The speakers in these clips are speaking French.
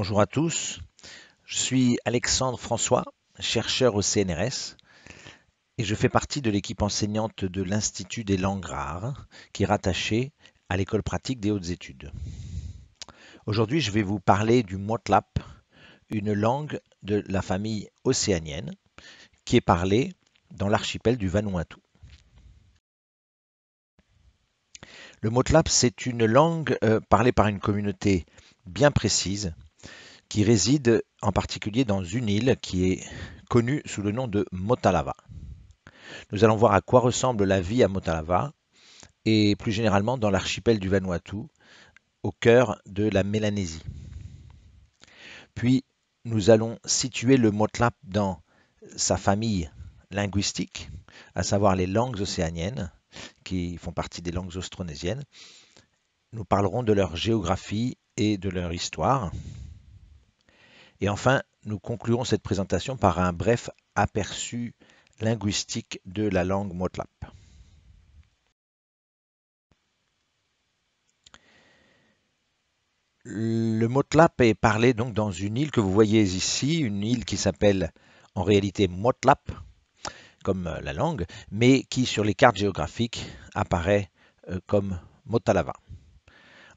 Bonjour à tous, je suis Alexandre François, chercheur au CNRS et je fais partie de l'équipe enseignante de l'Institut des langues rares qui est rattaché à l'école pratique des hautes études. Aujourd'hui, je vais vous parler du Motlap, une langue de la famille océanienne qui est parlée dans l'archipel du Vanuatu. Le Motlap, c'est une langue euh, parlée par une communauté bien précise qui réside en particulier dans une île qui est connue sous le nom de Motalava. Nous allons voir à quoi ressemble la vie à Motalava et plus généralement dans l'archipel du Vanuatu, au cœur de la Mélanésie. Puis nous allons situer le Motlap dans sa famille linguistique, à savoir les langues océaniennes, qui font partie des langues austronésiennes. Nous parlerons de leur géographie et de leur histoire, et enfin, nous conclurons cette présentation par un bref aperçu linguistique de la langue Motlap. Le Motlap est parlé donc dans une île que vous voyez ici, une île qui s'appelle en réalité Motlap, comme euh, la langue, mais qui sur les cartes géographiques apparaît euh, comme Motalava.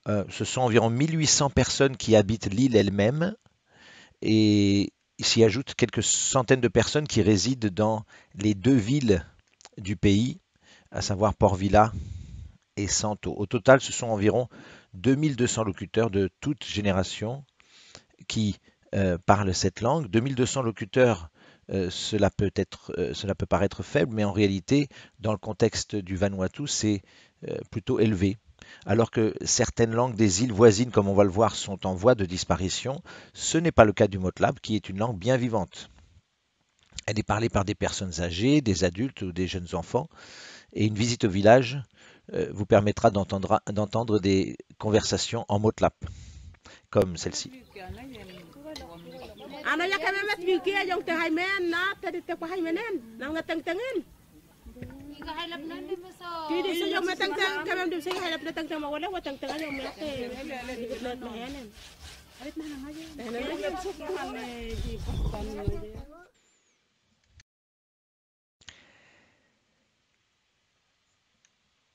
Euh, ce sont environ 1800 personnes qui habitent l'île elle-même et s'y ajoute quelques centaines de personnes qui résident dans les deux villes du pays, à savoir Port Vila et Santo. Au total, ce sont environ 2200 locuteurs de toute génération qui euh, parlent cette langue. 2200 locuteurs, euh, peut euh, cela peut paraître faible, mais en réalité, dans le contexte du Vanuatu, c'est plutôt élevé. Alors que certaines langues des îles voisines, comme on va le voir, sont en voie de disparition, ce n'est pas le cas du Motlab, qui est une langue bien vivante. Elle est parlée par des personnes âgées, des adultes ou des jeunes enfants, et une visite au village euh, vous permettra d'entendre des conversations en Motlap, comme celle-ci.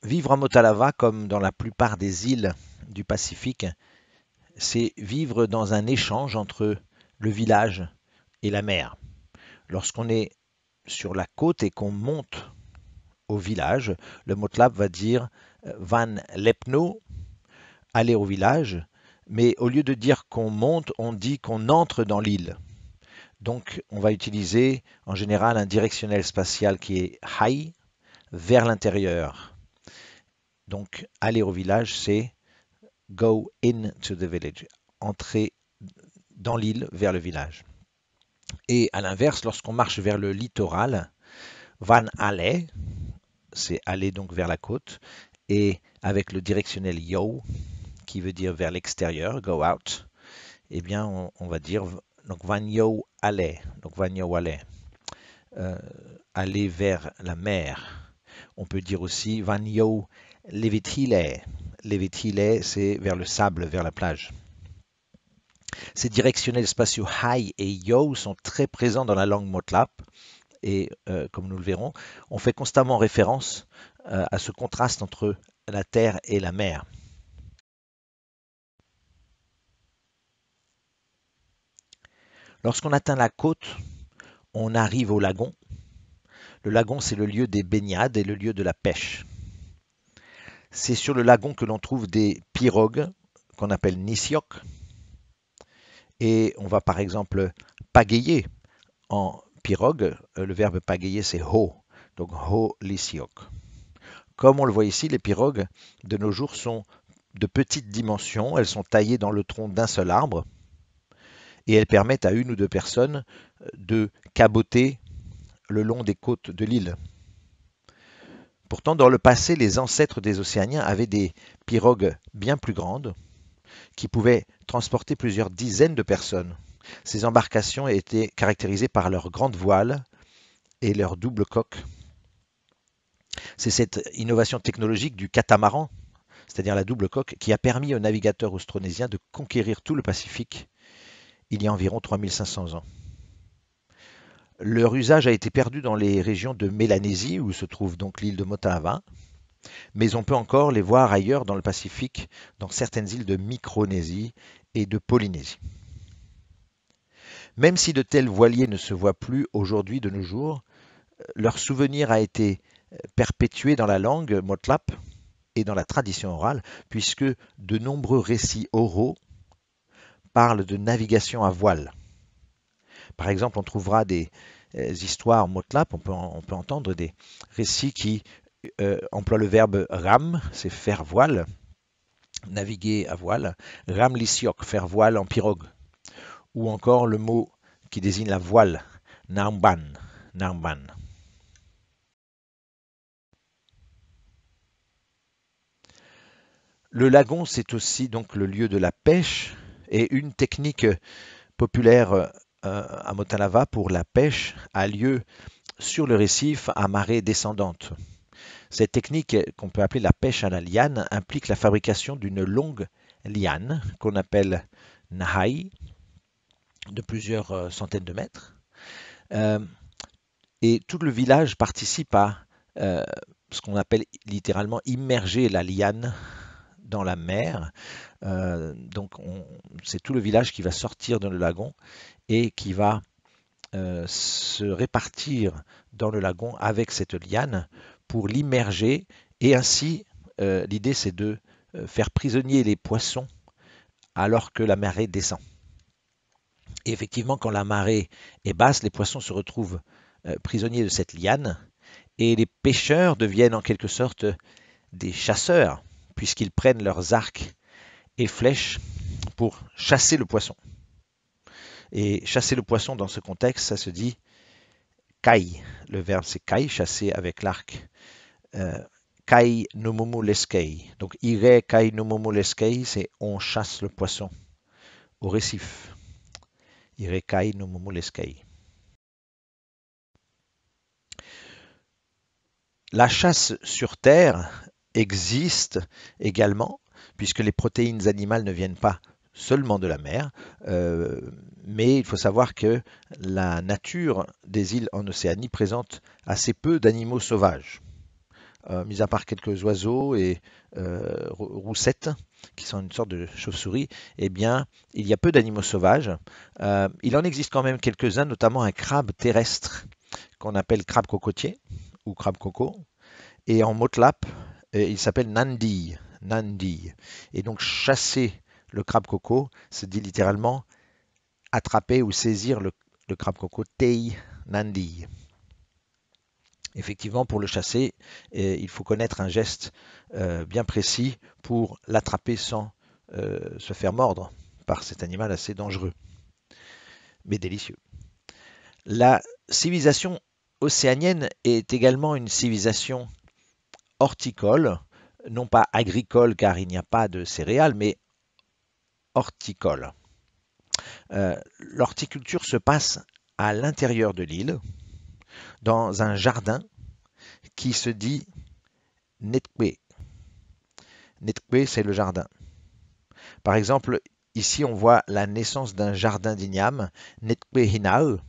Vivre à Motalava, comme dans la plupart des îles du Pacifique, c'est vivre dans un échange entre le village et la mer. Lorsqu'on est sur la côte et qu'on monte au village. Le mot lab va dire euh, van lepno, aller au village, mais au lieu de dire qu'on monte, on dit qu'on entre dans l'île. Donc on va utiliser en général un directionnel spatial qui est high vers l'intérieur. Donc aller au village, c'est go into the village, entrer dans l'île vers le village. Et à l'inverse, lorsqu'on marche vers le littoral, van aller, c'est aller donc vers la côte et avec le directionnel yo, qui veut dire vers l'extérieur, go out, eh bien, on, va dire donc yo aller, donc van aller, euh, aller vers la mer. On peut dire aussi van yo levitile, levitile, c'est vers le sable, vers la plage. Ces directionnels spatiaux high et yo sont très présents dans la langue motlap et euh, comme nous le verrons, on fait constamment référence euh, à ce contraste entre la terre et la mer. Lorsqu'on atteint la côte, on arrive au lagon. Le lagon, c'est le lieu des baignades et le lieu de la pêche. C'est sur le lagon que l'on trouve des pirogues qu'on appelle nisioc. Et on va par exemple pagayer en pirogue, euh, le verbe pagayer, c'est ho, donc ho lisiok. Comme on le voit ici, les pirogues de nos jours sont de petites dimensions, elles sont taillées dans le tronc d'un seul arbre et elles permettent à une ou deux personnes euh, de caboter le long des côtes de l'île. Pourtant, dans le passé, les ancêtres des Océaniens avaient des pirogues bien plus grandes qui pouvaient transporter plusieurs dizaines de personnes. Ces embarcations étaient caractérisées par leurs grandes voiles et leur double coque. C'est cette innovation technologique du catamaran, c'est-à-dire la double coque, qui a permis aux navigateurs austronésiens de conquérir tout le Pacifique il y a environ 3500 ans. Leur usage a été perdu dans les régions de Mélanésie, où se trouve donc l'île de Motava, mais on peut encore les voir ailleurs dans le Pacifique, dans certaines îles de Micronésie et de Polynésie. Même si de tels voiliers ne se voient plus aujourd'hui de nos jours, euh, leur souvenir a été euh, perpétué dans la langue motlap et dans la tradition orale, puisque de nombreux récits oraux parlent de navigation à voile. Par exemple, on trouvera des euh, histoires motlap, on peut, entendre des récits qui emploient le verbe ram, c'est faire voile, naviguer à voile, ram lisiok, faire voile en pirogue ou encore le mot qui désigne la voile, NAMBAN. Le lagon, c'est aussi donc le lieu de la pêche et une technique populaire euh, à Motanava pour la pêche a lieu sur le récif à marée descendante. Cette technique qu'on peut appeler la pêche à la liane implique la fabrication d'une longue liane qu'on appelle nahai de plusieurs euh, centaines de mètres. Euh, et tout le village participe à euh, ce qu'on appelle littéralement immerger la liane dans la mer. donc c'est tout le village qui va sortir dans le lagon et qui va se répartir dans le lagon avec cette liane pour l'immerger. Et ainsi, l'idée c'est de faire prisonnier les poissons alors que la marée descend effectivement, quand la marée est basse, les poissons se retrouvent euh, prisonniers de cette liane et les pêcheurs deviennent en quelque sorte des chasseurs puisqu'ils prennent leurs arcs et flèches pour chasser le poisson. Et chasser le poisson dans ce contexte, ça se dit kai. Le verbe c'est kai, chasser avec l'arc. Euh, kai nomomoleskei Donc ire kai nomomoleskei c'est on chasse le poisson au récif. La chasse sur Terre existe également, puisque les protéines animales ne viennent pas seulement de la mer, euh, mais il faut savoir que la nature des îles en Océanie présente assez peu d'animaux sauvages. Euh, mis à part quelques oiseaux et euh, roussettes, qui sont une sorte de chauve-souris, eh bien, il y a peu d'animaux sauvages. Euh, il en existe quand même quelques-uns, notamment un crabe terrestre qu'on appelle crabe cocotier ou crabe coco. Et en motlap, il s'appelle nandi, nandi. Et donc, chasser le crabe coco, c'est dit littéralement attraper ou saisir le, le crabe coco tei nandi. Effectivement, pour le chasser, eh, il faut connaître un geste euh, bien précis pour l'attraper sans euh, se faire mordre par cet animal assez dangereux, mais délicieux. La civilisation océanienne est également une civilisation horticole, non pas agricole car il n'y a pas de céréales, mais horticole. Euh, l'horticulture se passe à l'intérieur de l'île, dans un jardin qui se dit Netkwe. Netkwe, c'est le jardin. Par exemple, ici, on voit la naissance d'un jardin d'igname, Netkwe Hinau,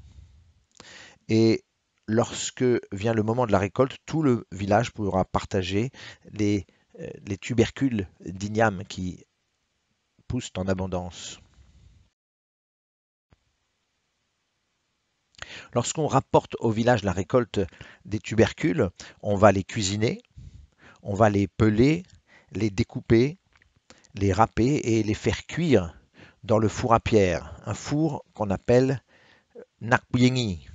Et lorsque vient le moment de la récolte, tout le village pourra partager les, euh, les tubercules d'igname qui poussent en abondance. Lorsqu'on rapporte au village la récolte des tubercules, on va les cuisiner, on va les peler, les découper, les râper et les faire cuire dans le four à pierre, un four qu'on appelle nakpuyengi.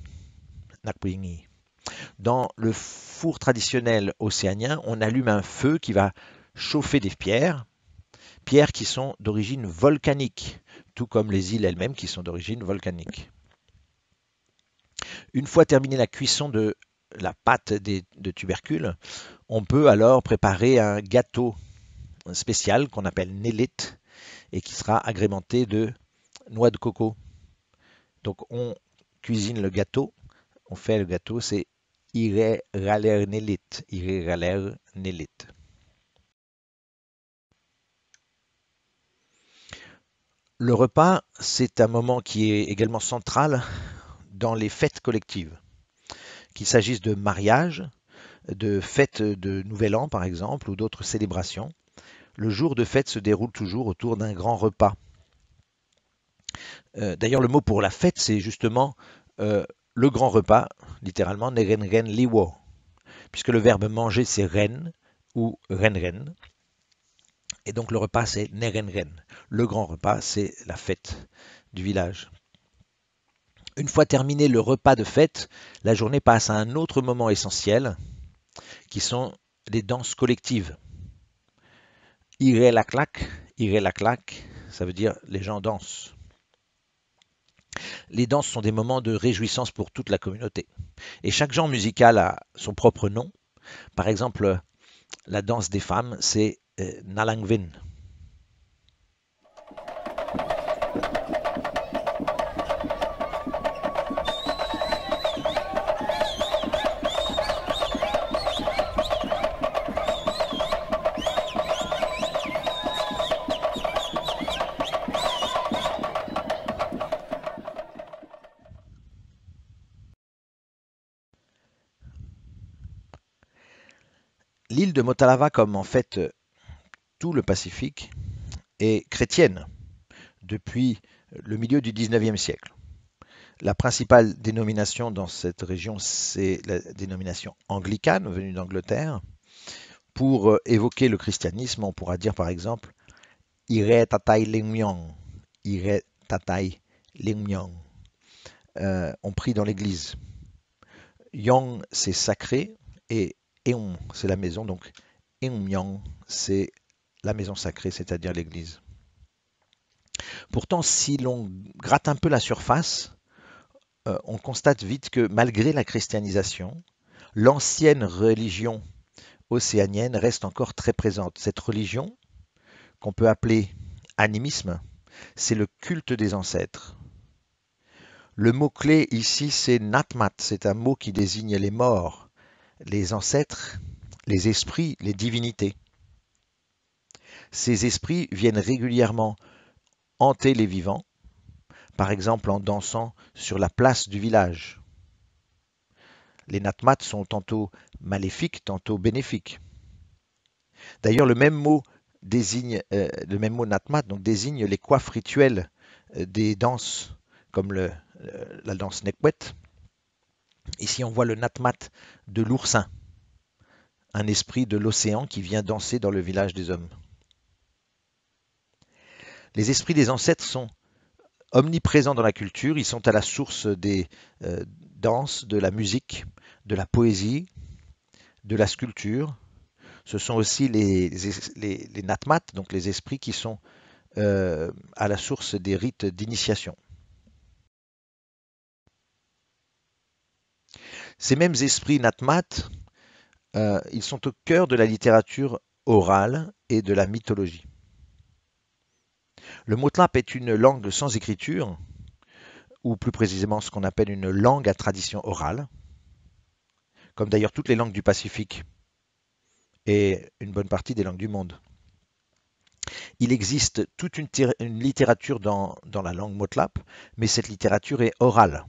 Dans le four traditionnel océanien, on allume un feu qui va chauffer des pierres, pierres qui sont d'origine volcanique, tout comme les îles elles-mêmes qui sont d'origine volcanique. Une fois terminée la cuisson de la pâte de tubercules, on peut alors préparer un gâteau spécial qu'on appelle nélite et qui sera agrémenté de noix de coco. Donc on cuisine le gâteau, on fait le gâteau, c'est iré raler Le repas, c'est un moment qui est également central dans les fêtes collectives. Qu'il s'agisse de mariages, de fêtes de Nouvel An par exemple, ou d'autres célébrations, le jour de fête se déroule toujours autour d'un grand repas. Euh, d'ailleurs, le mot pour la fête, c'est justement euh, le grand repas, littéralement, nerenren liwo, puisque le verbe manger, c'est ren ou renren. Et donc le repas, c'est nerenren. Le grand repas, c'est la fête du village. Une fois terminé le repas de fête, la journée passe à un autre moment essentiel, qui sont les danses collectives. Iré la claque, iré la claque, ça veut dire les gens dansent. Les danses sont des moments de réjouissance pour toute la communauté. Et chaque genre musical a son propre nom. Par exemple, la danse des femmes, c'est euh, Nalangvin. de Motalava, comme en fait euh, tout le Pacifique, est chrétienne depuis le milieu du 19e siècle. La principale dénomination dans cette région, c'est la dénomination anglicane venue d'Angleterre. Pour euh, évoquer le christianisme, on pourra dire par exemple Ire Tatai Lingmyong. Ire euh, on prie dans l'église. Yang, c'est sacré, et Eum, c'est la maison, donc Eumyang, c'est la maison sacrée, c'est-à-dire l'église. Pourtant, si l'on gratte un peu la surface, euh, on constate vite que malgré la christianisation, l'ancienne religion océanienne reste encore très présente. Cette religion, qu'on peut appeler animisme, c'est le culte des ancêtres. Le mot-clé ici, c'est natmat, c'est un mot qui désigne les morts les ancêtres, les esprits, les divinités. Ces esprits viennent régulièrement hanter les vivants, par exemple en dansant sur la place du village. Les natmats sont tantôt maléfiques, tantôt bénéfiques. D'ailleurs, le même mot désigne, euh, le même mot natmat donc désigne les coiffes rituelles euh, des danses, comme la danse nekwet, Ici, on voit le natmat de l'oursin, un esprit de l'océan qui vient danser dans le village des hommes. Les esprits des ancêtres sont omniprésents dans la culture, ils sont à la source des euh, danses, de la musique, de la poésie, de la sculpture. Ce sont aussi les, les, donc les esprits qui sont euh, à la source des rites d'initiation. Ces mêmes esprits natmat, euh, ils sont au cœur de la littérature orale et de la mythologie. Le motlap est une langue sans écriture, ou plus précisément ce qu'on appelle une langue à tradition orale, comme d'ailleurs toutes les langues du Pacifique et une bonne partie des langues du monde. Il existe toute une, littérature dans, dans, la langue motlap, mais cette littérature est orale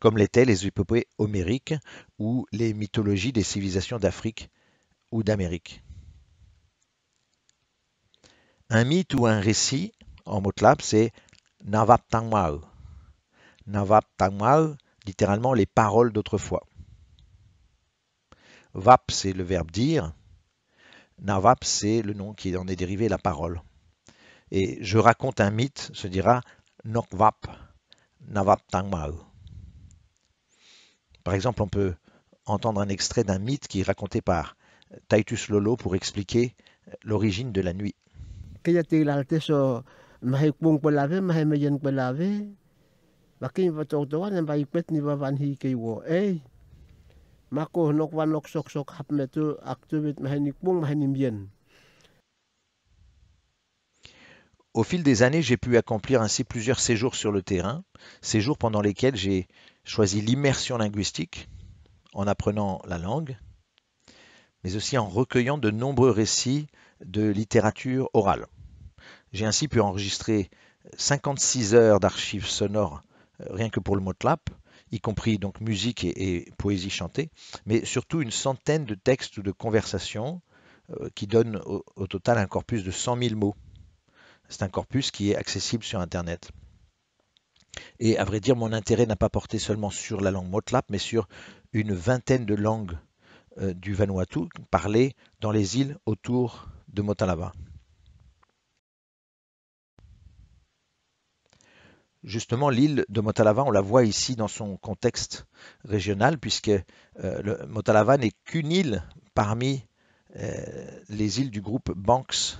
comme l'étaient les épopées homériques ou les mythologies des civilisations d'Afrique ou d'Amérique. Un mythe ou un récit, en motlap, c'est navaptangmao. Navaptangmao, littéralement les paroles d'autrefois. Vap, c'est le verbe dire. Navap, c'est le nom qui en est dérivé, la parole. Et je raconte un mythe, se dira Nokvap, Navap par exemple, on peut entendre un extrait d'un mythe qui est raconté par Titus Lolo pour expliquer l'origine de la nuit. Au fil des années, j'ai pu accomplir ainsi plusieurs séjours sur le terrain, séjours pendant lesquels j'ai choisi l'immersion linguistique en apprenant la langue, mais aussi en recueillant de nombreux récits de littérature orale. J'ai ainsi pu enregistrer 56 heures d'archives sonores euh, rien que pour le mot y compris donc musique et, poésie chantée, mais surtout une centaine de textes ou de conversations euh, qui donnent au, au, total un corpus de 100 000 mots. C'est un corpus qui est accessible sur Internet. Et à vrai dire, mon intérêt n'a pas porté seulement sur la langue Motlap, mais sur une vingtaine de langues euh, du Vanuatu parlées dans les îles autour de Motalava. Justement, l'île de Motalava, on la voit ici dans son contexte régional, puisque euh, Motalava n'est qu'une île parmi euh, les îles du groupe Banks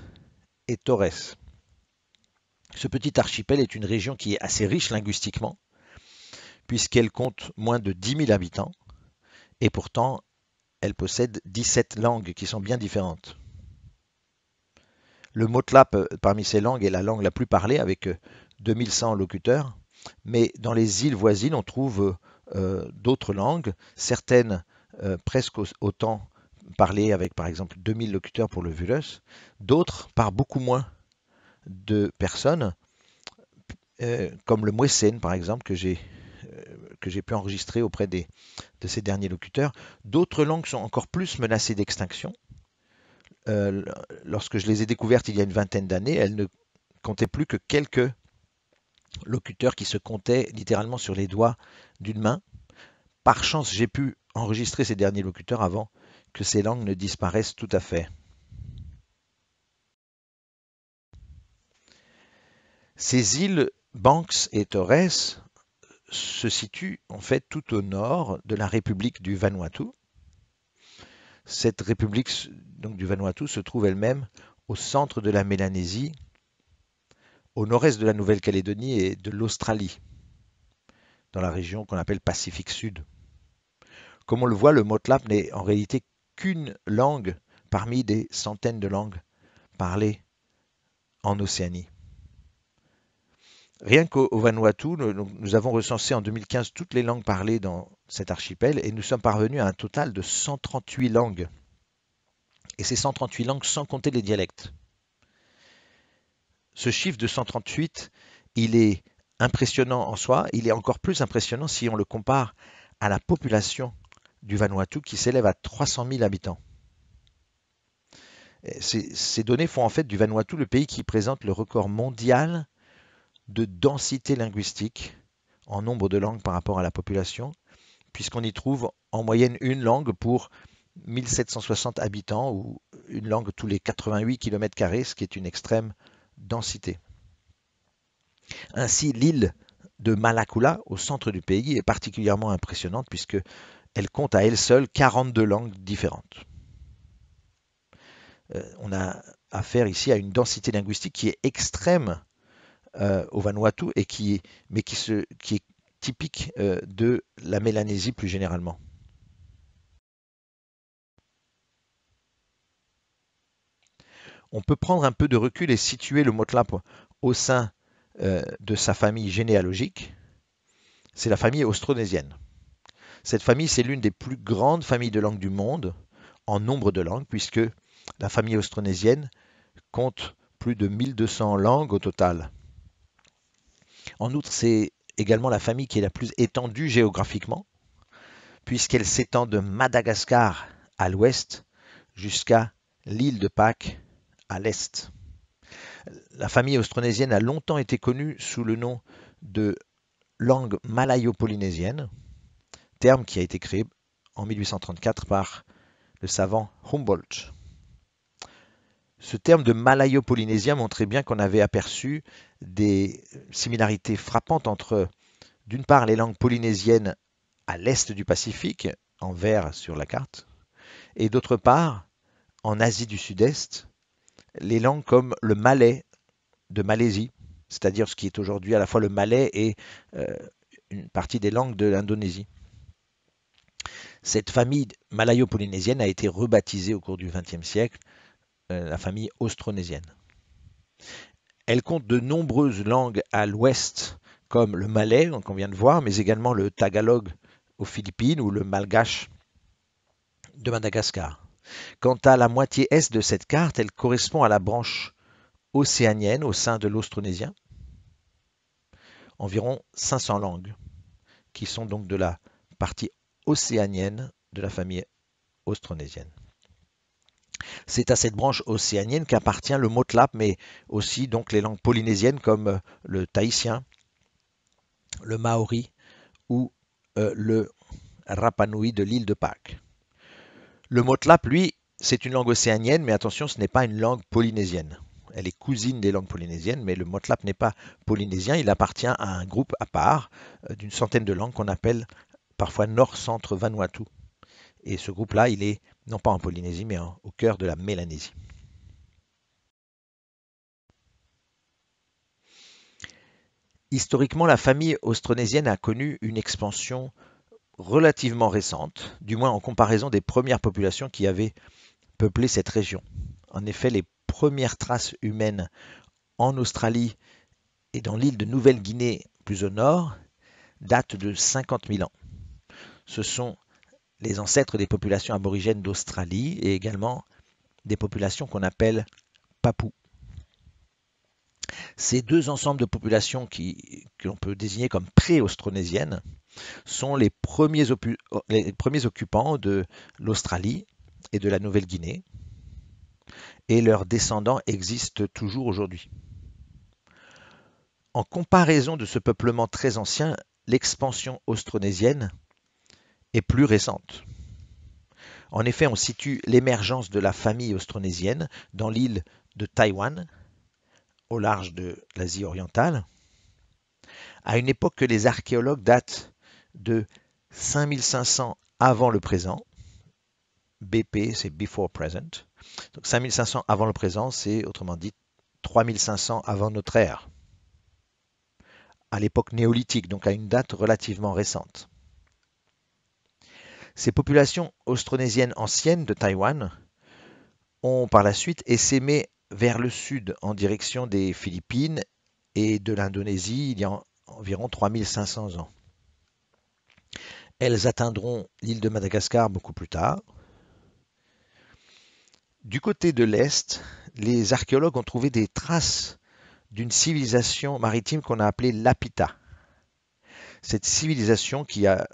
et Torres. Ce petit archipel est une région qui est assez riche linguistiquement, puisqu'elle compte moins de 10 000 habitants, et pourtant elle possède 17 langues qui sont bien différentes. Le motlap euh, parmi ces langues est la langue la plus parlée avec 2100 euh, locuteurs, mais dans les îles voisines on trouve euh, d'autres langues, certaines presque autant parlées avec par exemple 2000 locuteurs pour le Vulus, d'autres par beaucoup moins de personnes, euh, comme le Mwesen par exemple, euh, que j'ai pu enregistrer auprès des, de ces derniers locuteurs. D'autres langues sont encore plus menacées d'extinction. Euh, lorsque je les ai découvertes il y a une vingtaine d'années, elles ne comptaient plus que quelques locuteurs qui se comptaient littéralement sur les doigts d'une main. Par chance, j'ai pu enregistrer ces derniers locuteurs avant que ces langues ne disparaissent tout à fait. Ces îles Banks et Torres se situent en fait tout au nord de la République du Vanuatu. Cette République donc, du Vanuatu se trouve elle-même au centre de la Mélanésie, au nord-est de la Nouvelle-Calédonie et de l'Australie, dans la région qu'on appelle Pacifique Sud. Comme on le voit, le Motlap n'est en réalité qu'une langue parmi des centaines de langues parlées en Océanie. Rien qu'au Vanuatu, nous, avons recensé en 2015 toutes les langues parlées dans cet archipel et nous sommes parvenus à un total de 138 langues. Et ces 138 langues sans compter les dialectes. Ce chiffre de 138, il est impressionnant en soi, il est encore plus impressionnant si on le compare à la population du Vanuatu qui s'élève à 300 000 habitants. Ces, ces données font en fait du Vanuatu le pays qui présente le record mondial de densité linguistique en nombre de langues par rapport à la population, puisqu'on y trouve en moyenne une langue pour 1760 habitants ou une langue tous les 88 km, ce qui est une extrême densité. Ainsi, l'île de Malakula, au centre du pays, est particulièrement impressionnante puisque elle compte à elle seule 42 langues différentes. Euh, on a affaire ici à une densité linguistique qui est extrême euh, au Vanuatu, et qui, mais qui, est typique euh, de la Mélanésie plus généralement. On peut prendre un peu de recul et situer le Motlap au sein euh, de sa famille généalogique. C'est la famille austronésienne. Cette famille, c'est l'une des plus grandes familles de langues du monde en nombre de langues, puisque la famille austronésienne compte plus de 1200 langues au total. En outre, c'est également la famille qui est la plus étendue géographiquement, puisqu'elle s'étend de Madagascar à l'ouest jusqu'à l'île de Pâques à l'est. La famille austronésienne a longtemps été connue sous le nom de langue malayo-polynésienne, terme qui a été créé en 1834 par le savant Humboldt ce terme de malayo-polynésien montrait bien qu'on avait aperçu des similarités frappantes entre, d'une part, les langues polynésiennes à l'est du Pacifique, en vert sur la carte, et d'autre part, en Asie du Sud-Est, les langues comme le malais de Malaisie, c'est-à-dire ce qui est aujourd'hui à la fois le malais et euh, une partie des langues de l'Indonésie. Cette famille malayo-polynésienne a été rebaptisée au cours du XXe siècle euh, la famille austronésienne. Elle compte de nombreuses langues à l'ouest, comme le malais, qu'on vient de voir, mais également le tagalog aux Philippines ou le malgache de Madagascar. Quant à la moitié est de cette carte, elle correspond à la branche océanienne au sein de l'austronésien. Environ 500 langues, qui sont donc de la partie océanienne de la famille austronésienne. C'est à cette branche océanienne qu'appartient le motlap, mais aussi donc les langues polynésiennes comme euh, le tahitien, le maori ou euh, le rapanui de l'île de Pâques. Le motlap, lui, c'est une langue océanienne, mais attention, ce n'est pas une langue polynésienne. Elle est cousine des langues polynésiennes, mais le motlap n'est pas polynésien, il appartient à un groupe à part euh, d'une centaine de langues qu'on appelle parfois nord-centre Vanuatu. Et ce groupe-là, il est non pas en Polynésie, mais au cœur de la Mélanésie. Historiquement, la famille austronésienne a connu une expansion relativement récente, du moins en comparaison des premières populations qui avaient peuplé cette région. En effet, les premières traces humaines en Australie et dans l'île de Nouvelle-Guinée plus au nord datent de 50 000 ans. Ce sont les ancêtres des populations aborigènes d'Australie et également des populations qu'on appelle Papou. Ces deux ensembles de populations qui, que l'on peut désigner comme pré-austronésiennes sont les premiers, les premiers occupants de l'Australie et de la Nouvelle-Guinée, et leurs descendants existent toujours aujourd'hui. En comparaison de ce peuplement très ancien, l'expansion austronésienne est plus récente. En effet, on situe l'émergence de la famille austronésienne dans l'île de Taïwan, au large de l'Asie orientale, à une époque que les archéologues datent de 5500 avant le présent. BP, c'est before present. Donc 5500 avant le présent, c'est autrement dit 3500 avant notre ère, à l'époque néolithique, donc à une date relativement récente. Ces populations austronésiennes anciennes de Taïwan ont par la suite essaimé vers le sud en direction des Philippines et de l'Indonésie il y a environ 3500 ans. Elles atteindront l'île de Madagascar beaucoup plus tard. Du côté de l'Est, les archéologues ont trouvé des traces d'une civilisation maritime qu'on a appelée Lapita. Cette civilisation qui a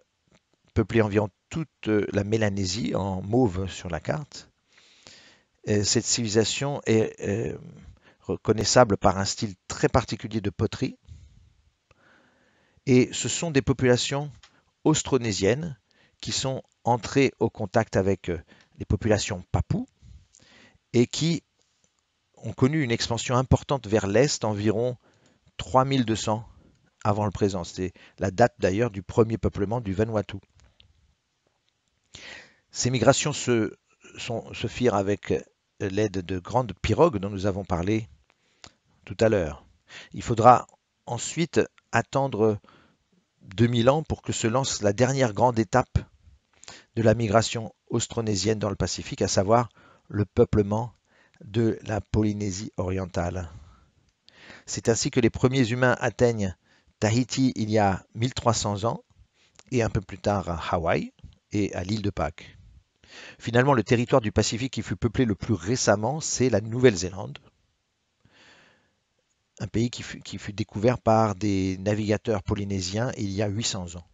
peuplé environ toute euh, la Mélanésie en mauve sur la carte. cette civilisation est euh, reconnaissable par un style très particulier de poterie. Et ce sont des populations austronésiennes qui sont entrées au contact avec euh, les populations papoues et qui ont connu une expansion importante vers l'Est environ 3200 avant le présent. C'est la date d'ailleurs du premier peuplement du Vanuatu. Ces migrations se, firent avec l'aide de grandes pirogues dont nous avons parlé tout à l'heure. Il faudra ensuite attendre 2000 ans pour que se lance la dernière grande étape de la migration austronésienne dans le Pacifique, à savoir le peuplement de la Polynésie orientale. C'est ainsi que les premiers humains atteignent Tahiti il y a 1300 ans et un peu plus tard Hawaï à l'île de Pâques. Finalement, le territoire du Pacifique qui fut peuplé le plus récemment, c'est la Nouvelle-Zélande, un pays qui fut, découvert par des navigateurs polynésiens il y a 800 ans.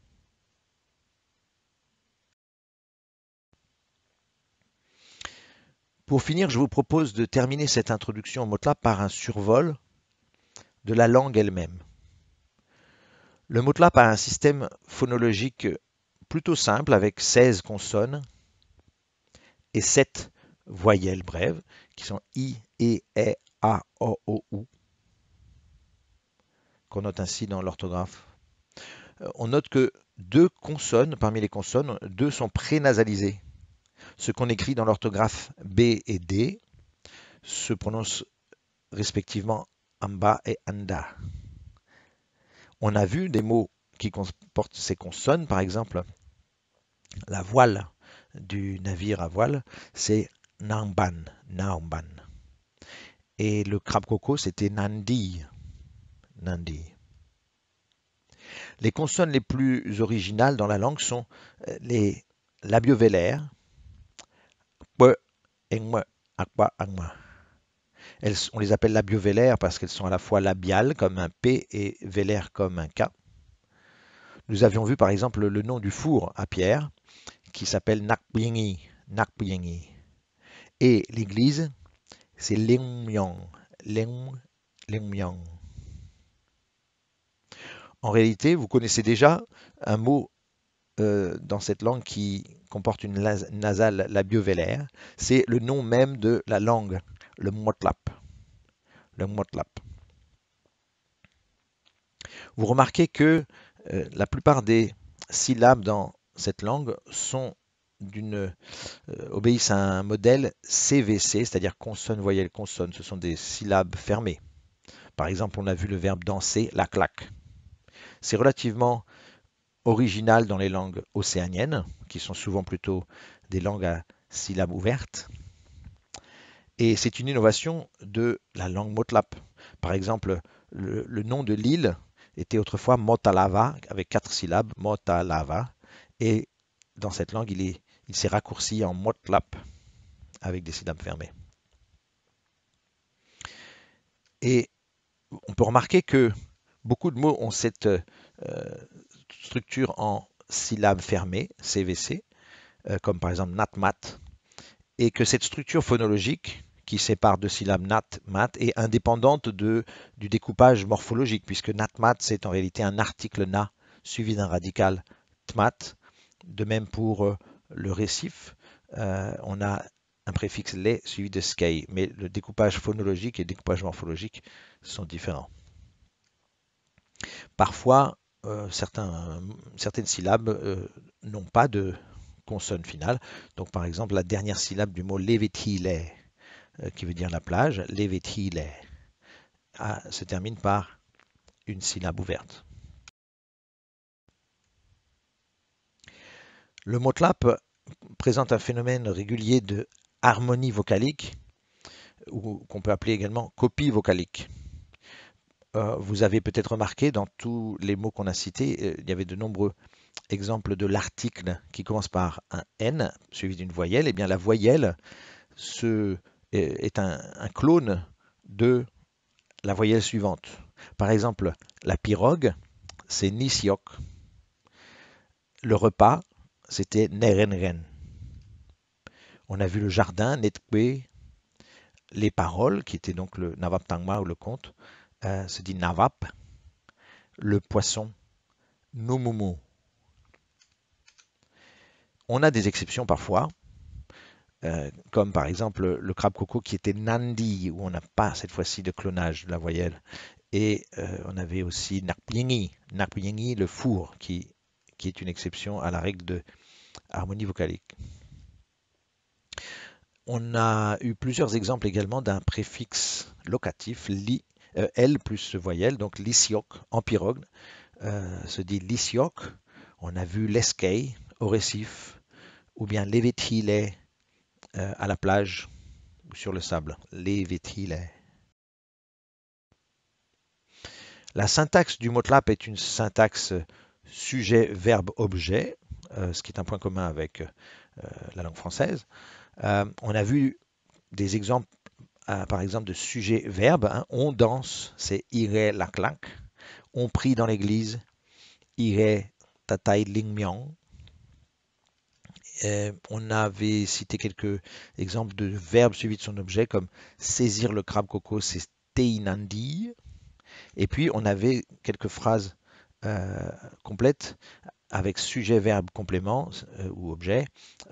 Pour finir, je vous propose de terminer cette introduction au Motla par un survol de la langue elle-même. Le Motla a un système phonologique plutôt simple avec 16 consonnes et 7 voyelles brèves qui sont I, E, E, A, O, O, U qu'on note ainsi dans l'orthographe. Euh, on note que deux consonnes, parmi les consonnes, deux sont prénasalisées. Ce qu'on écrit dans l'orthographe B et D se prononce respectivement amba et anda. On a vu des mots qui comportent ces consonnes, par exemple la voile du navire à voile, c'est Namban, Namban. Et le crabe coco, c'était Nandi, Nandi. Les consonnes les plus originales dans la langue sont euh, les labiovélaires, on les appelle labiovélaires parce qu'elles sont à la fois labiales comme un P et vélaires comme un K. Nous avions vu par exemple le nom du four à Pierre, qui s'appelle Nakbingi. Et l'église, c'est Lengmyong. En réalité, vous connaissez déjà un mot euh, dans cette langue qui comporte une nasale labiovélaire. C'est le nom même de la langue, le motlap. Le motlap. Vous remarquez que euh, la plupart des syllabes dans cette langue sont euh, obéissent à un modèle CVC, c'est-à-dire consonne, voyelle, consonne. Ce sont des syllabes fermées. Par exemple, on a vu le verbe danser, la claque. C'est relativement original dans les langues océaniennes, qui sont souvent plutôt des langues à syllabes ouvertes. Et c'est une innovation de la langue motlap. Par exemple, le nom de l'île était autrefois Motalava, avec quatre syllabes, Motalava, et dans cette langue, il il s'est raccourci en motlap avec des syllabes fermées. Et on peut remarquer que beaucoup de mots ont cette euh, structure en syllabes fermées, CVC, euh, comme par exemple natmat, et que cette structure phonologique qui sépare deux syllabes natmat » est indépendante du découpage morphologique, puisque natmat c'est en réalité un article na suivi d'un radical tmat de même pour euh, le récif, euh, on a un préfixe les suivi de sky, mais le découpage phonologique et le découpage morphologique sont différents. Parfois, euh, certaines syllabes n'ont pas de consonne finale. Donc par exemple, la dernière syllabe du mot levetile, qui veut dire la plage, levetile, ah, se termine par une syllabe ouverte. Le motlap présente un phénomène régulier de harmonie vocalique, ou qu'on peut appeler également copie vocalique. Euh, vous avez peut-être remarqué dans tous les mots qu'on a cités, euh, il y avait de nombreux exemples de l'article qui commence par un N suivi d'une voyelle. Eh bien, la voyelle euh, est un, clone de la voyelle suivante. Par exemple, la pirogue, c'est nisiok. Le repas, c'était Nerenren. On a vu le jardin, Netwe. les paroles, qui étaient donc le Navap Tangma ou le conte, euh, se dit Navap, le poisson, Numumu. On a des exceptions parfois, euh, comme par exemple le crabe coco qui était Nandi, où on n'a pas cette fois-ci de clonage de la voyelle. Et euh, on avait aussi Narpyingi, le four, qui, qui est une exception à la règle de harmonie vocalique. On a eu plusieurs exemples également d'un préfixe locatif, euh, L plus voyelle, donc lisioc, empirogne, euh, se dit lisioc. On a vu l'escay au récif, ou bien levetile euh, à la plage ou sur le sable, levetile. La syntaxe du motlap est une syntaxe sujet-verbe-objet euh, ce qui est un point commun avec euh, la langue française. Euh, on a vu des exemples, par exemple, de sujets-verbes. Hein. On danse, c'est irait la claque. On prie dans l'église, irait tatai ling miang ». on avait cité quelques exemples de verbes suivis de son objet, comme saisir le crabe coco, c'est teinandi. Et puis, on avait quelques phrases complètes avec sujet, verbe, complément euh, ou objet.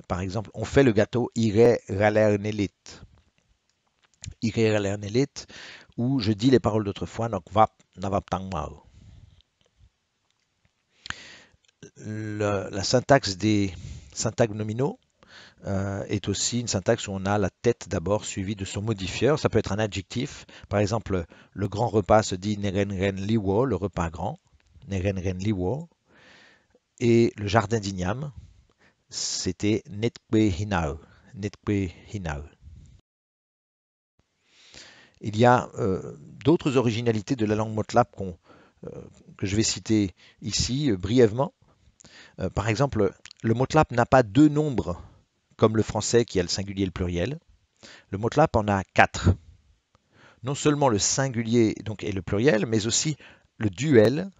Par exemple, on fait le gâteau irait ralernelit. ire ralernelit, ou je dis les paroles d'autrefois, donc vap navaptangmao. La syntaxe des syntaxes nominaux euh, est aussi une syntaxe où on a la tête d'abord suivie de son modifieur. Ça peut être un adjectif. Par exemple, le grand repas se dit Neren Ren Liwo, le repas grand. Neren Ren Liwo. Et le jardin d'Ignam, c'était Netkwe Hinau. Il y a euh, d'autres originalités de la langue Motlap euh, que je vais citer ici euh, brièvement. par exemple, le Motlap n'a pas deux nombres comme le français qui a le singulier et le pluriel. Le Motlap en a quatre. Non seulement le singulier donc, et le pluriel, mais aussi le duel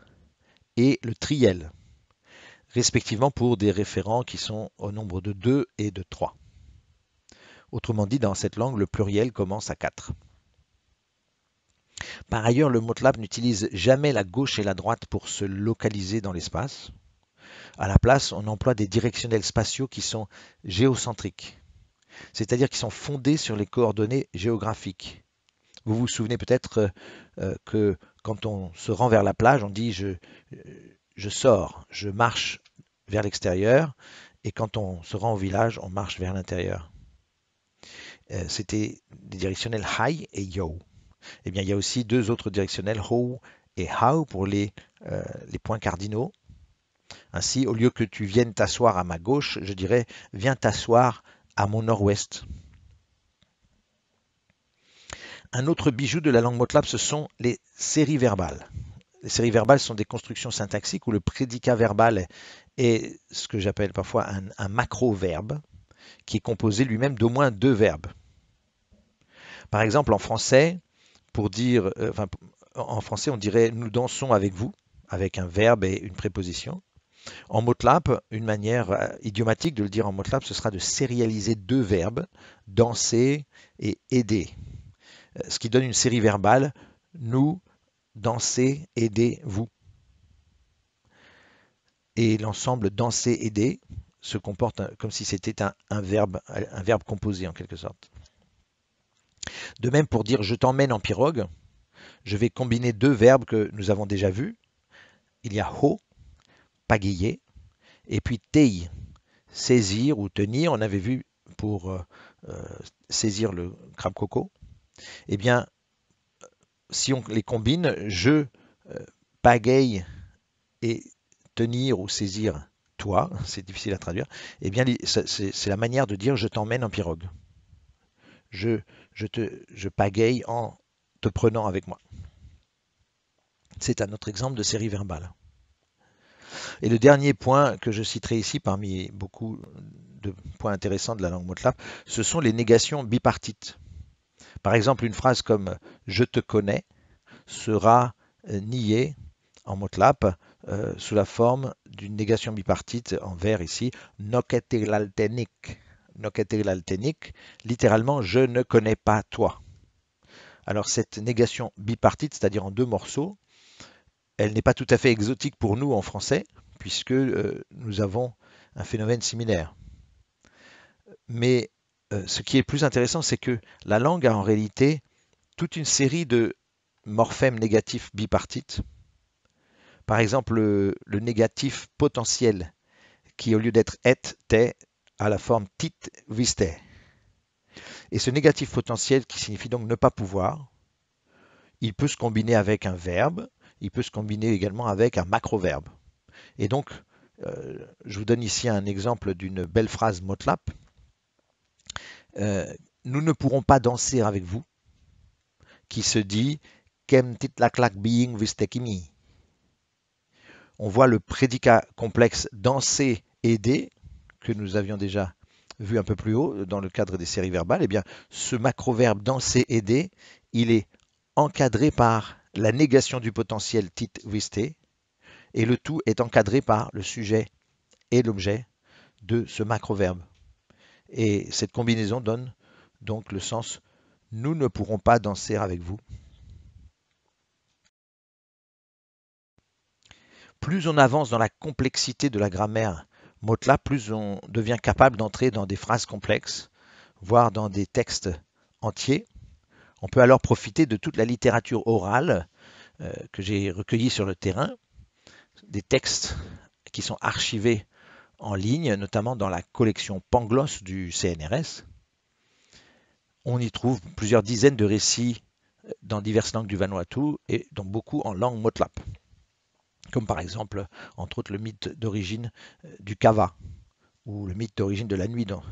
et le triel respectivement pour des référents qui sont au nombre de 2 et de 3. Autrement dit, dans cette langue, le pluriel commence à 4. Par ailleurs, le lab n'utilise jamais la gauche et la droite pour se localiser dans l'espace. À la place, on emploie des directionnels spatiaux qui sont géocentriques, c'est-à-dire qui sont fondés sur les coordonnées géographiques. Vous vous souvenez peut-être euh, euh, que quand on se rend vers la plage, on dit je, euh, je sors, je marche vers l'extérieur, et quand on se rend au village, on marche vers l'intérieur. Euh, c'était les directionnels high et yo. Eh bien, il y a aussi deux autres directionnels ho » et how pour euh, les, points cardinaux. Ainsi, au lieu que tu viennes t'asseoir à ma gauche, je dirais viens t'asseoir à mon nord-ouest. Un autre bijou de la langue Motlab, ce sont les séries verbales les séries verbales sont des constructions syntaxiques où le prédicat verbal est ce que j'appelle parfois un, macro-verbe qui est composé lui-même d'au moins deux verbes. Par exemple, en français, pour dire, euh, en français, on dirait nous dansons avec vous, avec un verbe et une préposition. En motlap, une manière euh, idiomatique de le dire en motlap, ce sera de sérialiser deux verbes, danser et aider. Euh, ce qui donne une série verbale, nous danser, aidez, vous. Et l'ensemble danser, aider se comporte comme si c'était un, verbe, un verbe composé en quelque sorte. De même pour dire je t'emmène en pirogue, je vais combiner deux verbes que nous avons déjà vus. Il y a ho, pagayer, et puis tei, saisir ou tenir. On avait vu pour euh, euh, saisir le crabe coco. Eh bien, si on les combine, je euh, pagaye et tenir ou saisir toi, c'est difficile à traduire, eh bien c'est la manière de dire je t'emmène en pirogue. Je, je, te, pagaille en te prenant avec moi. C'est un autre exemple de série verbale. Et le dernier point que je citerai ici parmi beaucoup de points intéressants de la langue motlap, ce sont les négations bipartites. Par exemple, une phrase comme Je te connais sera euh, niée en motlap euh, sous la forme d'une négation bipartite en vert ici, nocateglaltenic. Noketelaltenik, littéralement je ne connais pas toi. Alors cette négation bipartite, c'est-à-dire en deux morceaux, elle n'est pas tout à fait exotique pour nous en français, puisque euh, nous avons un phénomène similaire. Mais euh, ce qui est plus intéressant, c'est que la langue a en réalité toute une série de morphèmes négatifs bipartites. Par exemple, le, négatif potentiel, qui au lieu d'être et, "te", a la forme tit, viste. Et ce négatif potentiel, qui signifie donc ne pas pouvoir, il peut se combiner avec un verbe, il peut se combiner également avec un macro-verbe. Et donc, euh, je vous donne ici un exemple d'une belle phrase Motlap euh, nous ne pourrons pas danser avec vous, qui se dit Kem la claque being vistekimi. On voit le prédicat complexe danser, aider, que nous avions déjà vu un peu plus haut dans le cadre des séries verbales. Eh bien, ce macroverbe danser, aider, il est encadré par la négation du potentiel tit viste, et le tout est encadré par le sujet et l'objet de ce macroverbe. Et cette combinaison donne donc le sens Nous ne pourrons pas danser avec vous. Plus on avance dans la complexité de la grammaire Motla, plus on devient capable d'entrer dans des phrases complexes, voire dans des textes entiers. On peut alors profiter de toute la littérature orale euh, que j'ai recueillie sur le terrain, des textes qui sont archivés en ligne, notamment dans la collection Pangloss du CNRS. On y trouve plusieurs dizaines de récits euh, dans diverses langues du Vanuatu et dont beaucoup en langue motlap, comme par exemple, entre autres, le mythe d'origine euh, du Kava ou le mythe d'origine de la nuit dont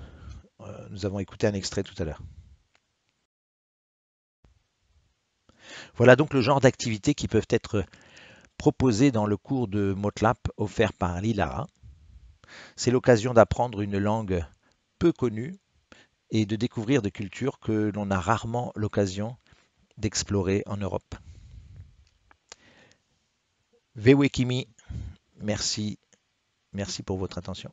euh, nous avons écouté un extrait tout à l'heure. Voilà donc le genre d'activités qui peuvent être proposées dans le cours de Motlap offert par l'ILARA c'est l'occasion d'apprendre une langue peu connue et de découvrir des cultures que l'on a rarement l'occasion d'explorer en Europe. Vewekimi, merci, merci pour votre attention.